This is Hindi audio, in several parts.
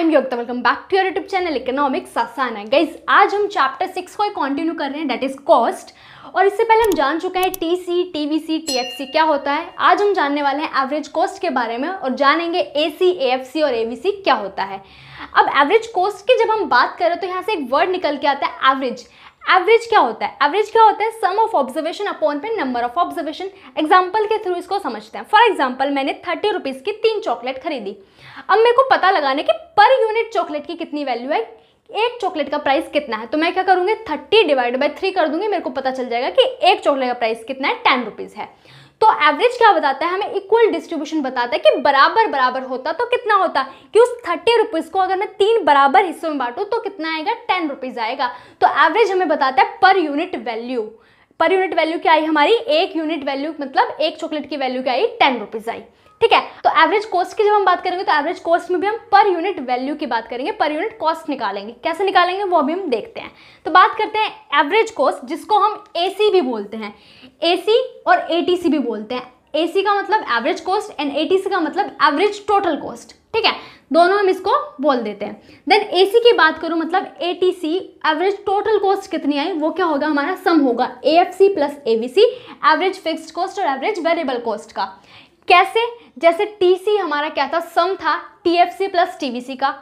I am Yogita welcome back to your YouTube channel economics आसाना गाइज आज हम चैप्टर सिक्स को कंटिन्यू कर रहे हैं डेट इज़ कॉस्ट और इससे पहले हम जान चुके हैं T C T V C T F C क्या होता है आज हम जानने वाले हैं एवरेज कॉस्ट के बारे में और जानेंगे ए सी ए एफ सी और ए वी सी क्या होता है अब एवरेज कॉस्ट की जब हम बात करें तो यहाँ से एक वर्ड निकल के आता है एवरेज एवरेज क्या होता है एवरेज क्या होता है सम ऑफ ऑब्जर्वेशन अपॉन पे नंबर ऑफ ऑब्जर्वेशन एग्जाम्पल के थ्रू इसको समझते हैं फॉर एग्जाम्पल मैंने थर्टी रुपीज़ की तीन चॉकलेट खरीदी अब मेरे को पता लगाने कि पर यूनिट चॉकलेट की कितनी वैल्यू है एक चॉकलेट का प्राइस कितना है तो मैं क्या करूंगी थर्टी डिवाइड बाई थ्री कर दूंगी मेरे को पता चल जाएगा कि एक चॉकलेट का प्राइस कितना है टेन रुपीज़ है तो एवरेज क्या बताता है हमें इक्वल डिस्ट्रीब्यूशन बताता है कि बराबर बराबर होता तो कितना होता कि उस थर्टी रुपीज़ को अगर मैं तीन बराबर हिस्सों में बांटू तो कितना आएगा टेन रुपीज़ आएगा तो एवरेज हमें बताता है per unit value per unit value क्या आई हमारी एक यूनिट वैल्यू मतलब एक चॉकलेट की वैल्यू क्या आई टेन रुपीज़ आई ठीक है तो एवरेज कॉस्ट की जब हम बात करेंगे तो एवरेज कॉस्ट में भी हम पर यूनिट वैल्यू की बात करेंगे पर यूनिट कॉस्ट निकालेंगे कैसे निकालेंगे वो भी हम देखते हैं तो बात करते हैं एवरेज कॉस्ट जिसको हम ए भी बोलते हैं ए और ए भी बोलते हैं एसी का मतलब एवरेज कॉस्ट एंड एटीसी का मतलब एवरेज टोटल कॉस्ट ठीक है दोनों हम इसको बोल देते हैं देन एसी की बात करूँ मतलब एटीसी एवरेज टोटल कॉस्ट कितनी आई वो क्या होगा हमारा सम होगा AFC plus AVC average fixed cost और एवरेज वेरिएबल कॉस्ट का कैसे जैसे टीसी हमारा क्या था सम था टीएफसी प्लस टीवीसी का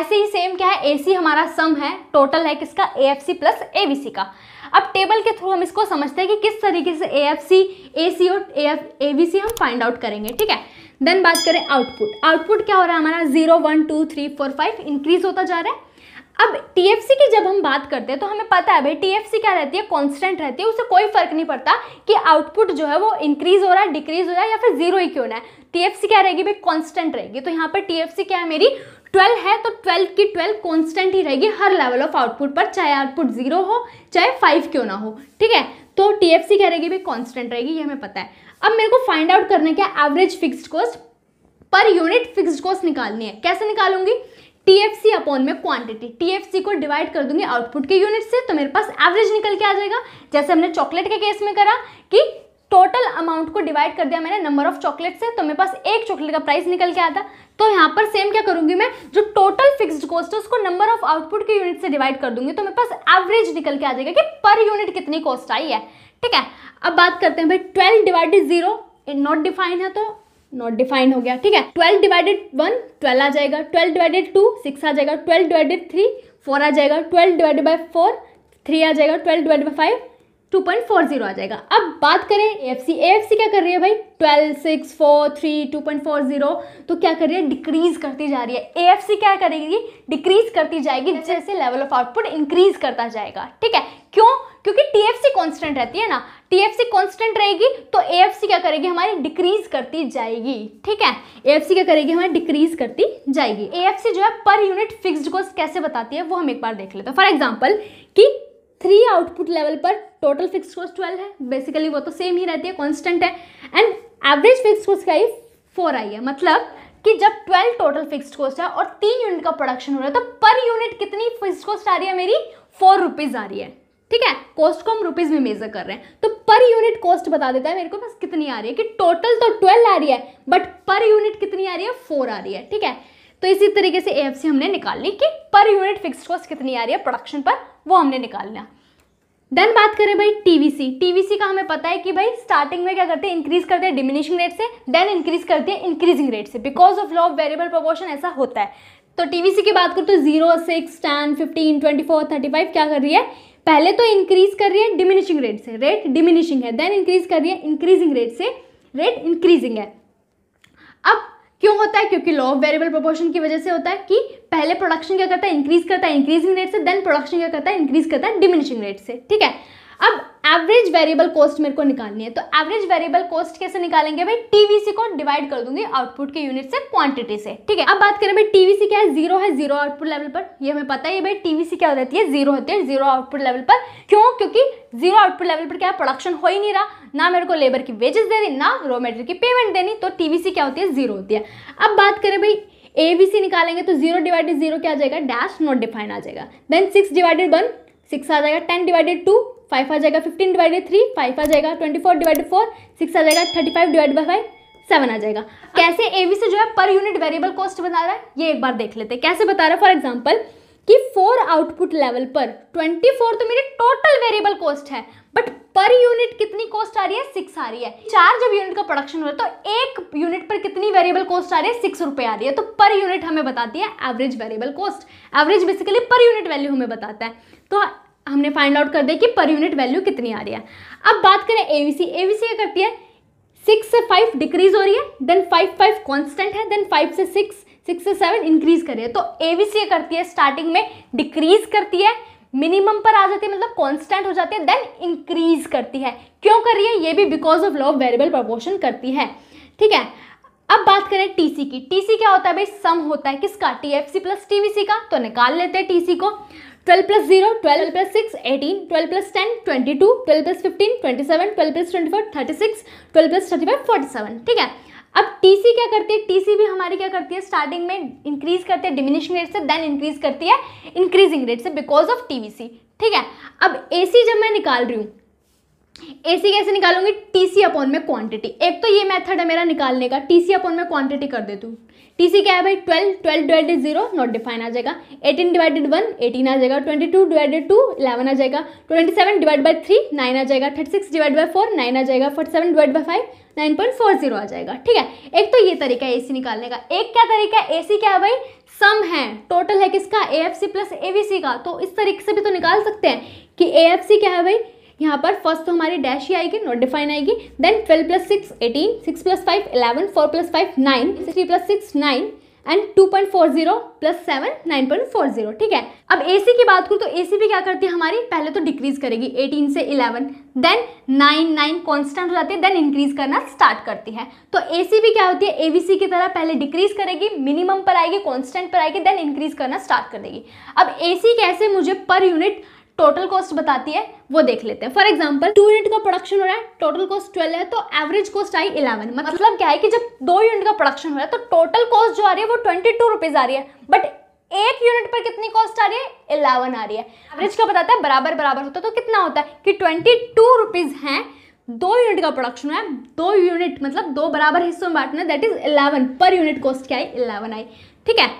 ऐसे ही सेम क्या है एसी हमारा सम है टोटल है किसका एएफसी प्लस एवीसी का अब टेबल के थ्रू हम इसको समझते हैं कि किस तरीके से ए एफ सी ए सी और ए एफ ए बी सी हम फाइंड आउट करेंगे ठीक है देन बात करें आउटपुट आउटपुट क्या हो रहा है हमारा zero one two three four five increase होता जा रहा है अब सी की जब हम बात करते हैं तो हमें पता है भाई टीएफसी क्या रहती है कांस्टेंट रहती है उसे कोई फर्क नहीं पड़ता कि आउटपुट जो है वो इंक्रीज हो रहा है डिक्रीज हो रहा है या फिर जीरो ही क्यों ना है सी क्या रहेगी भाई कांस्टेंट रहेगी तो यहाँ पर सी क्या है मेरी ट्वेल्व है तो ट्वेल्व की ट्वेल्व कॉन्स्टेंट ही रहेगी हर लेवल ऑफ आउटपुट पर चाहे आउटपुट जीरो हो चाहे फाइव क्यों ना हो ठीक है तो टी एफ सी क्या रहेगी भी कॉन्स्टेंट रहेगी ये हमें पता है अब मेरे को फाइंड आउट करना क्या average fixed cost per unit fixed cost निकालनी है कैसे निकालूंगी टी एफ सी अपॉन में क्वांटिटी टी एफ सी को डिवाइड कर दूंगी आउटपुट के यूनिट से तो मेरे पास एवरेज निकल के आ जाएगा जैसे हमने चॉकलेट के केस में करा कि टोटल अमाउंट को डिवाइड कर दिया मैंने नंबर ऑफ चॉकलेट से तो मेरे पास एक चॉकलेट का प्राइस निकल के आता तो यहाँ पर सेम क्या करूँगी मैं जो टोटल फिक्स्ड कॉस्ट है उसको नंबर ऑफ आउटपुट के यूनिट से डिवाइड कर दूंगी तो मेरे पास एवरेज निकल के आ जाएगा कि पर यूनिट कितनी कॉस्ट आई है ठीक है अब बात करते हैं भाई twelve divided zero not define है तो नॉट डिफाइन हो गया ठीक है ट्वेल्व डिवाइडेड वन ट्वेल्व आ जाएगा ट्वेल्व डिवाइडेड टू सिक्स आ जाएगा ट्वेल्व डिवाइडेड थ्री फोर आ जाएगा twelve divided by four three आ जाएगा ट्वेल्व डिवाइड बाई फाइव 2.40 आ जाएगा अब बात करें एफ सी एफ सी क्या कर रही है भाई 12, 6, 4, 3, 2.40 पॉइंट तो क्या कर रही है डिक्रीज करती जा रही है ए एफ सी क्या करेगी डिक्रीज करती जाएगी जैसे लेवल ऑफ आउटपुट इंक्रीज करता जाएगा ठीक है क्यों क्योंकि टी एफ सी कॉन्स्टेंट रहती है ना टी एफ सी कॉन्स्टेंट रहेगी तो ए एफ सी क्या करेगी हमारी डिक्रीज करती जाएगी ठीक है ए एफ सी क्या करेगी हमारी डिक्रीज करती जाएगी ए एफ सी जो है पर यूनिट फिक्स्ड कॉस्ट कैसे बताती है वो हम एक बार देख लेते हैं फॉर एग्जाम्पल कि थ्री आउटपुट लेवल पर टोटल फिक्स कॉस्ट ट्वेल्व है बेसिकली वो तो सेम ही रहती है कॉन्स्टेंट है एंड एवरेज फिक्स कॉस्ट का ही फोर आई है मतलब कि जब ट्वेल्व टोटल फिक्स कॉस्ट है और तीन यूनिट का प्रोडक्शन हो रहा है तो पर यूनिट कितनी फिक्स कॉस्ट आ रही है मेरी फोर रुपीज़ आ रही है ठीक है कॉस्ट को हम रुपीज़ में मेजर कर रहे हैं तो पर यूनिट कॉस्ट बता देता है मेरे को बस कितनी आ रही है कि टोटल तो ट्वेल्व आ रही है बट पर यूनिट कितनी आ रही है फोर आ रही है ठीक है तो इसी तरीके से ए हमने निकाल ली कि पर यूनिट फिक्स कॉस्ट कितनी आ रही है प्रोडक्शन पर वो हमने निकालना देन बात करें भाई टीवीसी टीवीसी का हमें पता है कि भाई स्टार्टिंग में क्या करते हैं इंक्रीज करते हैं डिमिनिशिंग रेट से देन इंक्रीज करते हैं इंक्रीजिंग रेट से because of law of variable proportion ऐसा होता है तो टीवीसी की बात करूँ तो zero six ten fifteen twenty four thirty five क्या कर रही है पहले तो इंक्रीज कर रही है डिमिनिशिंग रेट से रेट डिमिनिशिंग है देन इंक्रीज कर रही है इंक्रीजिंग रेट से रेट इंक्रीजिंग है अब क्यों होता है क्योंकि लॉ ऑफ वेरिएबल प्रोपोर्शन की वजह से होता है कि पहले प्रोडक्शन क्या करता है इंक्रीज करता है इंक्रीजिंग रेट से देन प्रोडक्शन क्या करता है इंक्रीज करता है डिमिनिशिंग रेट से ठीक है अब एवरेज वेरिएबल कॉस्ट मेरे को निकालनी है तो एवरेज वेरिएबल कॉस्ट कैसे निकालेंगे भाई टीवीसी को डिवाइड कर दूंगी आउटपुट के यूनिट से क्वांटिटी से ठीक है अब बात करें भाई टीवीसी क्या है जीरो है जीरो आउटपुट लेवल पर ये हमें पता है ये भाई टीवीसी क्या हो जाती है जीरो होती है जीरो आउटपुट लेवल पर क्यों क्योंकि जीरो आउटपुट लेवल पर क्या प्रोडक्शन हो ही नहीं रहा ना मेरे को लेबर की वेजेस देनी ना रॉ मेटेरियल की पेमेंट देनी तो टीवीसी क्या होती है जीरो होती है अब बात करें भाई ए बी सी निकालेंगे तो जीरो डिवाइडेड जीरो क्या आ जाएगा डैश नॉट डिफाइन आ जाएगा then six divided one six आ जाएगा टेन डिवाइडेड टू फाइव आ जाएगा फिफ्टीन डिवाइडेड थ्री फाइव आ जाएगा twenty four divided four six आ जाएगा thirty five divide by five seven आ जाएगा कैसे एवी से जो है पर यूनिट वेरिएबल कॉस्ट बना रहा है ये एक बार देख लेते हैं कैसे बता रहा है फॉर एग्जाम्पल कि फोर आउटपुट लेवल पर ट्वेंटी फोर तो मेरी टोटल वेरिएबल कॉस्ट है बट पर यूनिट कितनी कॉस्ट आ रही है सिक्स आ रही है चार जब यूनिट का प्रोडक्शन हो रहा है तो एक यूनिट पर कितनी वेरिएबल कॉस्ट आ रही है सिक्स रुपए आ रही है तो पर यूनिट हमें बताती है average variable cost average basically per unit value हमें बताता है तो हमने फाइंड आउट कर दिया कि पर यूनिट वैल्यू कितनी आ रही है अब बात करें ए वी सी ए वी सी क्या करती है सिक्स से फाइव डिक्रीज हो रही है देन फाइव फाइव कॉन्स्टेंट है देन फाइव से सिक्स सिक्स से सेवन इंक्रीज कर रही है तो ए वी सी करती है स्टार्टिंग में डिक्रीज करती है मिनिमम पर आ जाती है मतलब कॉन्स्टेंट हो जाती है देन इंक्रीज करती है क्यों कर रही है ये भी because of law of variable proportion करती है ठीक है अब बात करें टीसी की टीसी क्या होता है भाई सम होता है किसका टीएफसी प्लस टीवीसी का तो निकाल लेते हैं टीसी को twelve plus zero twelve plus six eighteen twelve plus ten twenty two twelve plus fifteen twenty seven twelve plus twenty four thirty six twelve plus thirty five forty seven ठीक है अब टी सी क्या करती है टी सी भी हमारी क्या करती है स्टार्टिंग में इंक्रीज करती है डिमिनिशिंग रेट से देन इंक्रीज करती है इंक्रीजिंग रेट से बिकॉज ऑफ टी टीवीसी ठीक है अब ए सी जब मैं निकाल रही हूँ ए सी कैसे निकालूंगी टी सी अपॉन में क्वांटिटी एक तो ये मेथड है मेरा निकालने का टी सी अपॉन में क्वांटिटी कर देती हूँ टी सी क्या है भाई twelve twelve divided zero not define आ जाएगा एटीन डिवाइडेड वन एटीन आ जाएगा twenty two divided two eleven आ जाएगा twenty seven divide by three nine आ जाएगा thirty six divide by four nine आ जाएगा forty seven divide by five nine point four zero आ जाएगा ठीक है एक तो ये तरीका है ए सी निकालने का एक क्या तरीका है ए सी क्या है भाई सम है टोटल है किसका A F C plus A V C का तो इस तरीके से भी तो निकाल सकते हैं कि ए एफ सी क्या है भाई यहाँ पर फर्स्ट तो हमारी डैश ही आएगी नॉट डिफाइन आएगी then twelve plus six eighteen six plus five eleven four plus five nine three plus six nine and two point four zero plus seven nine point four zero ठीक है अब ए सी की बात करूँ तो ए सी भी क्या करती है हमारी पहले तो डिक्रीज करेगी एटीन से eleven then nine nine constant हो जाती है देन इंक्रीज करना स्टार्ट करती है तो ए सी भी क्या होती है ए बी सी की तरह पहले डिक्रीज करेगी मिनिमम पर आएगी कॉन्स्टेंट पर आएगी देन इंक्रीज करना स्टार्ट कर देगी अब ए सी कैसे मुझे पर यूनिट टोटल कॉस्ट बताती है वो देख लेते हैं फॉर एग्जाम्पल टू यूनिट का प्रोडक्शन हो रहा है टोटल कॉस्ट ट्वेल्व है तो एवरेज कॉस्ट आई इलेवन मतलब क्या है कि जब दो यूनिट का प्रोडक्शन हो रहा है तो टोटल कॉस्ट जो आ रही है वो ट्वेंटी टू रुपीज़ आ रही है बट एक यूनिट पर कितनी कॉस्ट आ रही है इलेवन आ रही है एवरेज का बताता है बराबर बराबर होता है तो कितना होता है कि ट्वेंटी टू रुपीज़ हैं दो यूनिट का प्रोडक्शन है दो यूनिट मतलब दो बराबर हिस्सों में बांटना that is eleven per unit cost क्या है इलेवन आई ठीक है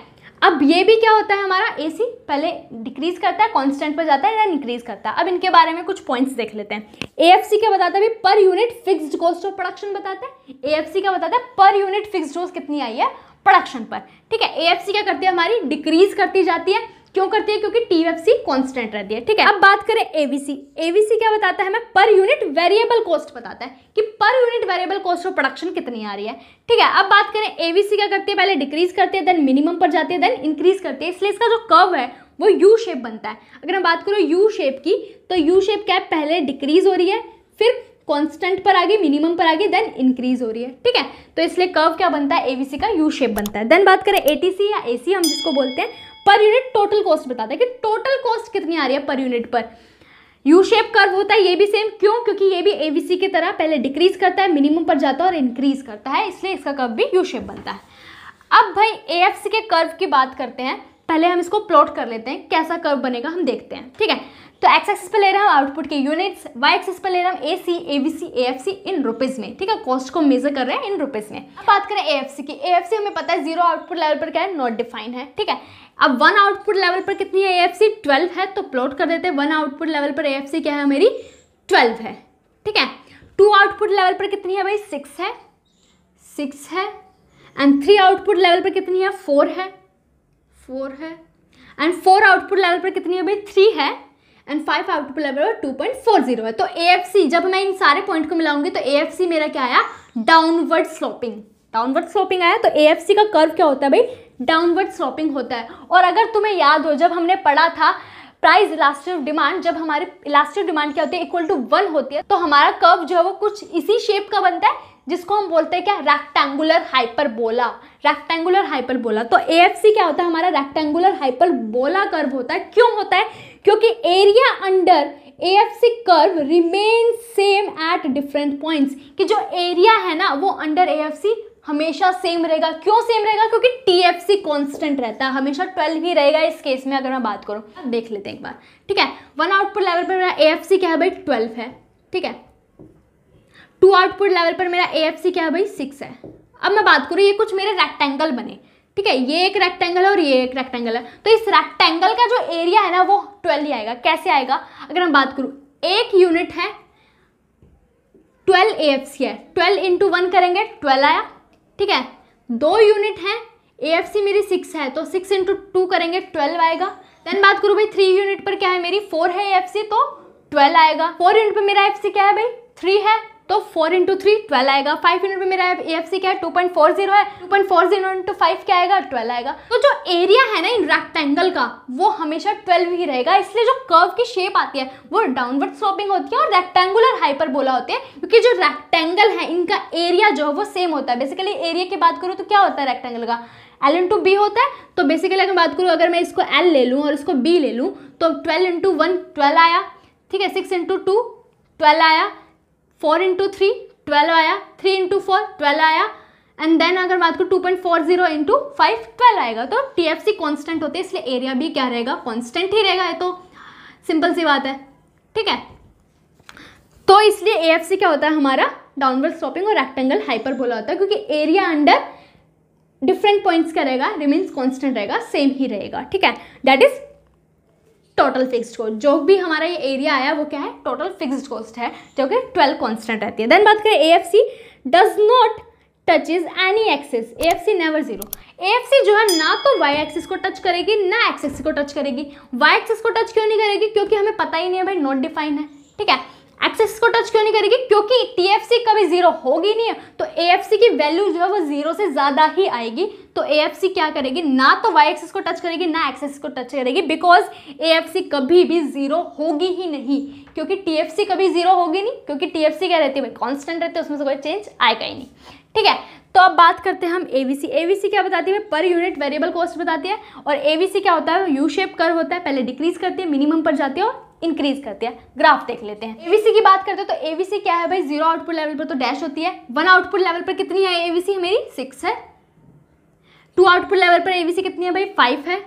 अब ये भी क्या होता है हमारा एसी पहले डिक्रीज़ करता है कांस्टेंट पर जाता है या इंक्रीज़ करता है अब इनके बारे में कुछ पॉइंट्स देख लेते हैं एएफसी क्या बताता है per unit fixed cost of production बताता है एएफसी क्या बताता है पर यूनिट फिक्स्ड कॉस्ट कितनी आई है प्रोडक्शन पर ठीक है एएफसी क्या करती है हमारी डिक्रीज़ करती जाती है क्यों करती है क्योंकि टी एफ सी कॉन्स्टेंट रहती है ठीक है अब बात करें एवीसी एवीसी क्या बताता है हमें पर यूनिट वेरिएबल कॉस्ट बताता है कि per unit variable cost of production कितनी आ रही है ठीक है अब बात करें एवीसी क्या करती है पहले डिक्रीज करती है देन मिनिमम पर जाती है देन इंक्रीज करती है इसलिए इसका जो कर्व है वो यू शेप बनता है अगर हम बात करो यू शेप की तो यू शेप क्या है पहले डिक्रीज हो रही है फिर कॉन्स्टेंट पर आगे मिनिमम पर आगे देन इंक्रीज हो रही है ठीक है तो इसलिए कर्व क्या बनता है एवीसी का यू शेप बनता है देन बात करें एटीसी या एसी हम जिसको बोलते हैं पर यूनिट टोटल कॉस्ट बताता है कि टोटल कॉस्ट कितनी आ रही है पर यूनिट पर यू शेप कर्व होता है ये भी सेम क्यों क्योंकि ये भी ए बी सी की तरह पहले डिक्रीज करता है मिनिमम पर जाता है और इंक्रीज करता है इसलिए इसका कर्व भी यू शेप बनता है अब भाई ए एफ सी के कर्व की बात करते हैं पहले हम इसको प्लॉट कर लेते हैं कैसा कर्व बनेगा हम देखते हैं ठीक है तो एक्स एक्सिस पर ले रहे हैं आउटपुट के यूनिट्स वाई एक्सिस पर ले रहे हैं A C A B C A F C in rupees में ठीक है कॉस्ट को मेजर कर रहे हैं इन रुपीज़ में अब बात करें ए एफ सी की ए एफ सी हमें पता है जीरो आउटपुट लेवल पर क्या है नॉट डिफाइन है ठीक है अब वन आउटपुट लेवल पर कितनी है ए एफ सी ट्वेल्व है तो प्लॉट कर देते हैं वन आउटपुट लेवल पर ए एफ सी क्या है मेरी ट्वेल्व है ठीक है टू आउटपुट लेवल पर कितनी है भाई सिक्स है सिक्स है एंड थ्री आउटपुट लेवल पर कितनी है फोर है फोर है एंड फोर आउटपुट लेवल पर कितनी है भाई थ्री है एंड फाइव आउटपुट लेवल पर टू पॉइंट फोर जीरो है तो ए एफ सी जब मैं इन सारे पॉइंट को मिलाऊंगी तो ए एफ सी मेरा क्या आया डाउनवर्ड स्लोपिंग डाउनवर्ड स्लोपिंग आया तो ए एफ सी का कर्व क्या होता है भाई डाउनवर्ड स्लोपिंग होता है और अगर तुम्हें याद हो जब हमने पढ़ा था प्राइस इलास्टिव डिमांड जब हमारे इलास्टिव डिमांड क्या होती है इक्वल टू वन होती है तो हमारा कर्व जो है वो कुछ इसी शेप का बनता है जिसको हम बोलते हैं क्या रेक्टेंगुलर हाइपरबोला रेक्टेंगुलर हाइपरबोला तो सी क्या होता है हमारा रेक्टेंगुलर हाइपरबोला कर्व होता है क्यों होता है क्योंकि area under A F C curve remain same at different points कि जो एरिया है ना वो अंडर ए एफ सी हमेशा सेम रहेगा क्यों सेम रहेगा क्योंकि टी एफ सी कॉन्स्टेंट रहता है हमेशा ट्वेल्व ही रहेगा इस केस में अगर मैं बात करूँ देख लेते हैं एक बार ठीक है वन आउटपुट लेवल पर मेरा ए एफ सी क्या है भाई ट्वेल्व है ठीक है टू आउटपुट लेवल पर मेरा ए एफ सी क्या है भाई सिक्स है अब मैं बात करूँ ये कुछ मेरे रेक्टेंगल बने ठीक है ये एक रेक्टेंगल है और ये एक रेक्टेंगल है तो इस रेक्टेंगल का जो एरिया है ना वो ट्वेल्व ही आएगा कैसे आएगा अगर मैं बात करूँ एक यूनिट है ट्वेल्व ए एफ सी है ट्वेल्व इंटू वन करेंगे ट्वेल्व आया ठीक है दो यूनिट हैं ए एफ सी मेरी सिक्स है तो सिक्स इंटू टू करेंगे ट्वेल्व आएगा देन बात करूँ भाई थ्री यूनिट पर क्या है मेरी फोर है ए एफ सी तो ट्वेल्व आएगा फोर यूनिट पर मेरा एफ सी क्या है भाई थ्री है तो फोर इंटू थ्री ट्वेल्व आएगा फाइव हंड्रेड में मेरा ए एफ सी क्या है टू पॉइंट फोर जीरो है two point four zero into five क्या आएगा ट्वेल्व आएगा तो जो एरिया है ना इन रेक्टेंगल का वो हमेशा ट्वेल्व ही रहेगा इसलिए जो कर्व की शेप आती है वो डाउनवर्ड स्लोपिंग होती है और रेक्टेंगुलर हाइपर बोला होती है क्योंकि जो रेक्टेंगल है इनका एरिया जो है वो सेम होता है बेसिकली एरिया की बात करूँ तो क्या होता है रेक्टेंगल का एल इंटू बी होता है तो बेसिकली अगर बात करूँ अगर मैं इसको एल ले लूँ और इसको बी ले लूँ तो ट्वेल्व इंटू वन ट्वेल्व आया ठीक है सिक्स इंटू टू ट्वेल्व आया फोर इंटू थ्री ट्वेल्व आया थ्री इंटू फोर ट्वेल्व आया एंड देन अगर बात करूँ two point four zero into five twelve आएगा तो टी एफ सी कॉन्स्टेंट होते हैं इसलिए एरिया भी क्या रहेगा कॉन्स्टेंट ही रहेगा ये तो सिंपल सी बात है ठीक है तो इसलिए ए एफ सी क्या होता है हमारा डाउनवर्ड स्टॉपिंग और रेक्टेंगल हाइपर बोला होता है क्योंकि एरिया अंडर डिफरेंट पॉइंट्स का रहेगा रिमेन्स कॉन्स्टेंट रहेगा सेम ही रहेगा ठीक है that is total fixed cost जो भी हमारा ये एरिया आया वो क्या है टोटल फिक्स्ड कॉस्ट है जो कि ट्वेल्व कॉन्स्टेंट रहती है देन बात करें A F C does not touch is any axis A F C never zero A F C जो है ना तो वाई एक्सिस को टच करेगी ना एक्सिस को टच करेगी वाई एक्सिस को टच क्यों नहीं करेगी क्योंकि हमें पता ही नहीं है भाई नॉट डिफाइन है ठीक है एक्सेस को टच क्यों नहीं करेगी क्योंकि टी एफ सी कभी जीरो होगी नहीं है तो ए एफ सी की वैल्यू जो है वो जीरो से ज़्यादा ही आएगी तो ए क्या करेगी ना तो वाई एक्सिस को टच करेगी ना एक्सिस को टच करेगी बिकॉज ए कभी भी जीरो होगी ही नहीं क्योंकि टी कभी जीरो होगी नहीं क्योंकि टी एफ क्या रहती है भाई कॉन्स्टेंट रहती है उसमें से कोई चेंज आएगा ही नहीं ठीक है तो अब बात करते हैं हम एवीसी एवीसी क्या बताती है पर यूनिट वेरिएबल कॉस्ट बताती है और एवीसी क्या होता है यू शेप कर होता है पहले डिक्रीज करती है मिनिमम पर जाती है और इंक्रीज करती है ग्राफ देख लेते हैं एवीसी की बात करते हैं तो एवीसी क्या है भाई जीरो आउटपुट लेवल पर तो डैश होती है वन आउटपुट लेवल पर कितनी है एवीसी मेरी सिक्स है टू आउटपुट लेवल पर एबीसी कितनी है भाई फाइव है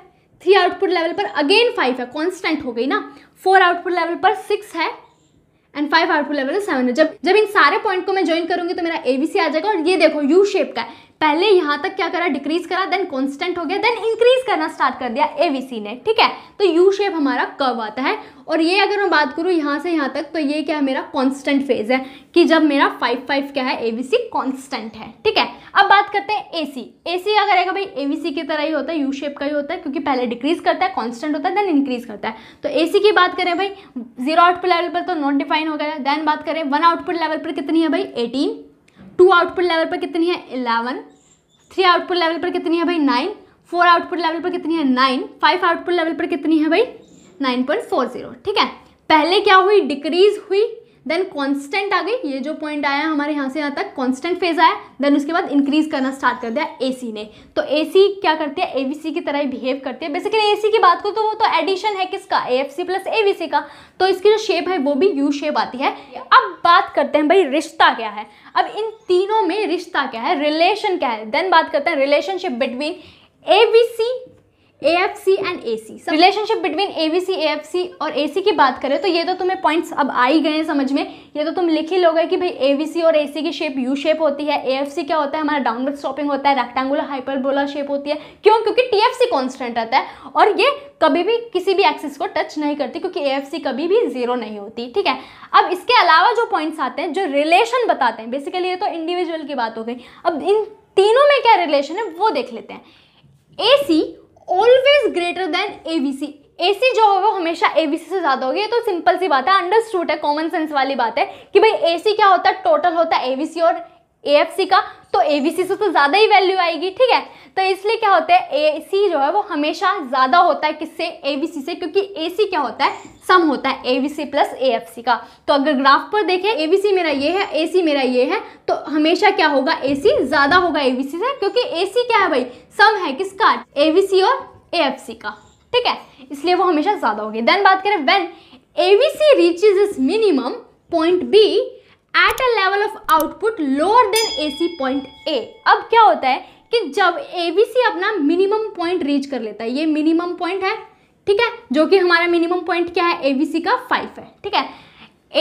थ्री आउटपुट लेवल पर अगेन फाइव है कॉन्स्टेंट हो गई ना फोर आउटपुट लेवल पर सिक्स है and five output level seven है जब जब इन सारे पॉइंट को मैं ज्वाइन करूंगी तो मेरा एबीसी आ जाएगा और ये देखो यू शेप का है पहले यहां तक क्या करा डिक्रीज करा देन कॉन्स्टेंट हो गया देन इंक्रीज करना स्टार्ट कर दिया ए ने ठीक है तो यू शेप हमारा कर्व आता है और ये अगर मैं बात करूँ यहाँ से यहाँ तक तो ये क्या है मेरा कॉन्स्टेंट फेज है कि जब मेरा फाइव फाइव क्या है एवीसी कॉन्स्टेंट है ठीक है अब बात करते हैं ए सी ए सी अगर है भाई एवीसी की तरह ही होता है यू शेप का ही होता है क्योंकि पहले डिक्रीज करता है कॉन्स्टेंट होता है देन इंक्रीज करता है तो ए सी की बात करें भाई जीरो आउटपुट लेवल पर तो नॉट डिफाइन हो गया देन बात करें वन आउटपुट लेवल पर कितनी है भाई एटीन टू आउटपुट लेवल पर कितनी है इलेवन थ्री आउटपुट लेवल पर कितनी है भाई नाइन फोर आउटपुट लेवल पर कितनी है नाइन फाइव आउटपुट लेवल पर कितनी है भाई नाइन पॉइंट फोर जीरो ठीक है पहले क्या हुई डिक्रीज हुई देन कांस्टेंट आ गई ये जो पॉइंट आया हमारे यहाँ से यहाँ तक कांस्टेंट फेज आया देन उसके बाद इंक्रीज करना स्टार्ट कर दिया एसी ने तो एसी क्या करती है एवीसी की तरह ही बिहेव करती है बेसिकली एसी की बात करो तो वो तो एडिशन है किसका एएफसी प्लस एवीसी का तो इसकी जो शेप है वो भी यू शेप आती है अब बात करते हैं भाई रिश्ता क्या है अब इन तीनों में रिश्ता क्या है रिलेशन क्या है देन बात करते हैं relationship between A A F C and A C relationship between A B C A F C और ए सी की बात करें तो ये तो तुम्हें पॉइंट्स अब आ ही गए हैं समझ में ये तो तुम लिख ही लोगे कि भाई ए बी सी और ए सी की शेप यू शेप होती है ए एफ सी क्या होता है हमारा डाउनवर्ड स्टॉपिंग होता है रेक्टेंगुलर हाइपरबोला शेप होती है क्यों क्योंकि टी एफ सी कॉन्स्टेंट रहता है और ये कभी भी किसी भी एक्सिस को टच नहीं करती क्योंकि ए एफ सी कभी भी जीरो नहीं होती ठीक है अब इसके अलावा जो पॉइंट्स आते हैं जो रिलेशन बताते हैं बेसिकली ये तो इंडिविजुअल की बात हो गई अब इन तीनों में क्या रिलेशन है वो देख लेते हैं A C always greater than A B C A C जो होगा हमेशा ए बी सी से ज़्यादा होगी ये तो सिंपल सी बात है अंडरस्टूड है कॉमन सेंस वाली बात है कि भाई ए सी क्या होता है टोटल होता है ए बी सी और ए का तो ए से तो ज़्यादा ही वैल्यू आएगी ठीक है तो इसलिए क्या होता है ए जो है वो हमेशा ज़्यादा होता है किससे ए से क्योंकि ए क्या होता है सम होता है ए प्लस ए का तो अगर ग्राफ पर देखें ए मेरा ये है ए मेरा ये है तो हमेशा क्या होगा ए ज़्यादा होगा ए से क्योंकि ए क्या है भाई सम है किसका ए और ए का ठीक है इसलिए वो हमेशा ज़्यादा होगी देन बात करें when A reaches is minimum point B at a level of output lower than A C point A अब क्या होता है कि जब ए बी सी अपना मिनिमम पॉइंट रीच कर लेता है ये मिनिमम पॉइंट है ठीक है जो कि हमारा मिनिमम पॉइंट क्या है ए बी सी का फाइव है ठीक है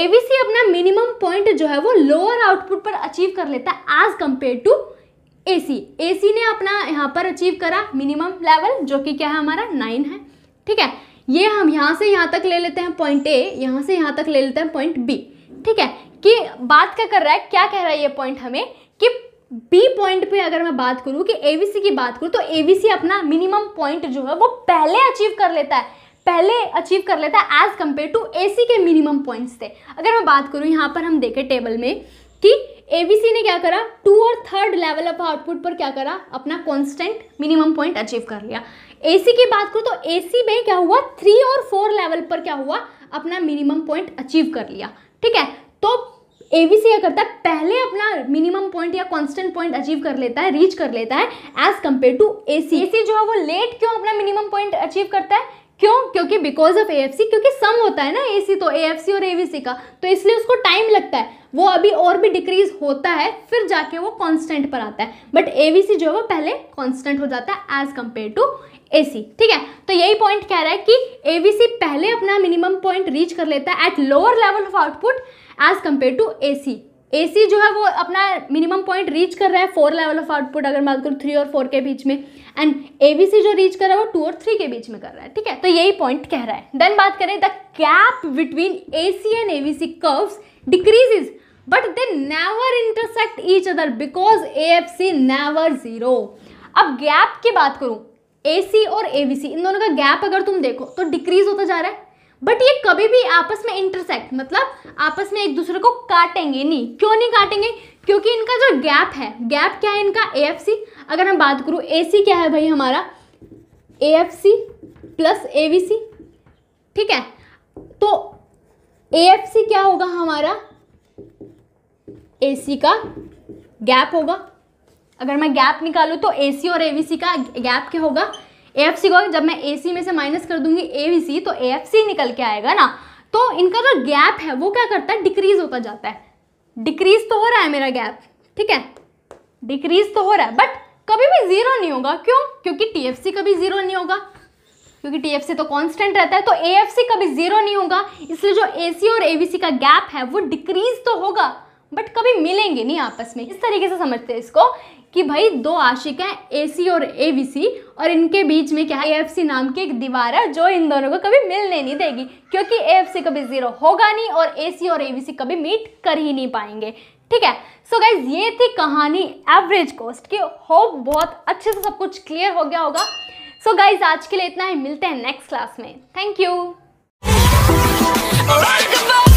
ए बी सी अपना मिनिमम पॉइंट जो है वो लोअर आउटपुट पर अचीव कर लेता है as compare to A C A C ने अपना यहाँ पर अचीव करा मिनिमम लेवल जो कि क्या है हमारा नाइन है ठीक है ये हम यहाँ से यहाँ तक ले लेते हैं पॉइंट ए यहाँ से यहाँ तक ले लेते हैं पॉइंट बी ठीक है कि बात क्या कर रहा है क्या कह रहा है ये पॉइंट हमें कि बी पॉइंट पे अगर मैं बात करूँ कि एवीसी की बात करूँ तो एवीसी अपना मिनिमम पॉइंट जो है वो पहले अचीव कर लेता है पहले अचीव कर लेता है एज कम्पेयर टू ए के मिनिमम पॉइंट्स थे अगर मैं बात करूँ यहाँ पर हम देखें टेबल में कि ए ने क्या करा टू और थर्ड लेवल ऑफ आउटपुट पर क्या करा अपना कॉन्स्टेंट मिनिमम पॉइंट अचीव कर लिया ए की बात करूँ तो ए में क्या हुआ थ्री और फोर लेवल पर क्या हुआ अपना मिनिमम पॉइंट अचीव कर लिया ठीक है तो ए वी सी क्या करता है पहले अपना मिनिमम पॉइंट या कांस्टेंट पॉइंट अचीव कर लेता है रीच कर लेता है as compare to A C A C जो है वो लेट क्यों अपना मिनिमम पॉइंट अचीव करता है क्यों क्योंकि बिकॉज ऑफ ए क्योंकि सम होता है ना ए तो ए और ए का तो इसलिए उसको टाइम लगता है वो अभी और भी डिक्रीज होता है फिर जाके वो कांस्टेंट पर आता है बट ए जो है वो पहले कांस्टेंट हो जाता है एज कम्पेयर टू ए ठीक है तो यही पॉइंट कह रहा है कि ए पहले अपना मिनिमम पॉइंट रीच कर लेता है at lower level of output as compare to A AC जो है वो अपना मिनिमम पॉइंट रीच कर रहा है फोर लेवल ऑफ आउटपुट अगर बात करूँ थ्री और फोर के बीच में एंड एवीसी जो रीच कर रहा है वो टू और थ्री के बीच में कर रहा है ठीक है तो यही पॉइंट कह रहा है देन बात करें the gap between A and AVC curves is but they never intersect each other because A F C never zero अब गैप की बात करूँ ए सी और ए वी सी इन दोनों का गैप अगर तुम देखो तो डिक्रीज होता जा रहा है बट ये कभी भी आपस में इंटरसेक्ट मतलब आपस में एक दूसरे को काटेंगे नहीं क्यों नहीं काटेंगे क्योंकि इनका जो गैप है गैप क्या है इनका ए अगर मैं बात करूँ ए क्या है भाई हमारा A F C plus A V C ठीक है तो ए एफ सी क्या होगा हमारा ए सी का गैप होगा अगर मैं गैप निकालूँ तो ए सी और ए वी सी का गैप क्या होगा एफ सी को जब मैं ए सी में से माइनस कर दूंगी ए सी तो ए एफ सी निकल के आएगा ना तो इनका जो गैप है वो क्या करता है डिक्रीज होता जाता है डिक्रीज तो हो रहा है मेरा गैप ठीक है डिक्रीज तो हो रहा है बट कभी भी जीरो नहीं होगा क्यों क्योंकि टी कभी जीरो नहीं होगा क्योंकि टी तो कांस्टेंट रहता है तो ए कभी जीरो नहीं होगा इसलिए जो ए और ए का गैप है वो डिक्रीज तो होगा बट कभी मिलेंगे नहीं आपस में इस तरीके से समझते हैं इसको कि भाई दो आशिक हैं ए और ए और इनके बीच में क्या है ए नाम की एक दीवार है जो इन दोनों को कभी मिलने नहीं देगी क्योंकि ए कभी ज़ीरो होगा नहीं और ए और ए कभी मीट कर ही नहीं पाएंगे ठीक है सो so गाइज ये थी कहानी एवरेज कॉस्ट की होप बहुत अच्छे से सब कुछ क्लियर हो गया होगा सो so गाइज आज के लिए इतना ही मिलते हैं नेक्स्ट क्लास में थैंक यू